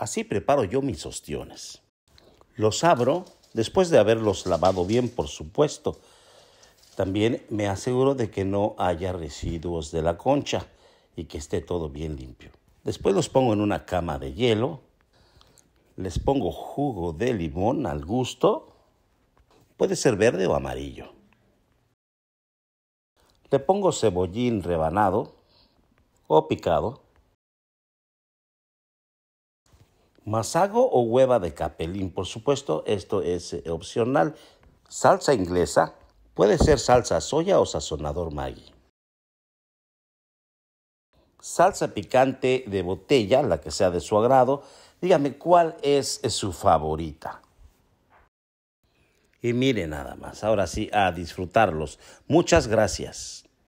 Así preparo yo mis ostiones. Los abro después de haberlos lavado bien, por supuesto. También me aseguro de que no haya residuos de la concha y que esté todo bien limpio. Después los pongo en una cama de hielo. Les pongo jugo de limón al gusto. Puede ser verde o amarillo. Le pongo cebollín rebanado o picado masago o hueva de capelín. Por supuesto, esto es eh, opcional. Salsa inglesa puede ser salsa soya o sazonador Maggi. Salsa picante de botella, la que sea de su agrado. Dígame cuál es eh, su favorita. Y mire nada más, ahora sí, a disfrutarlos. Muchas gracias.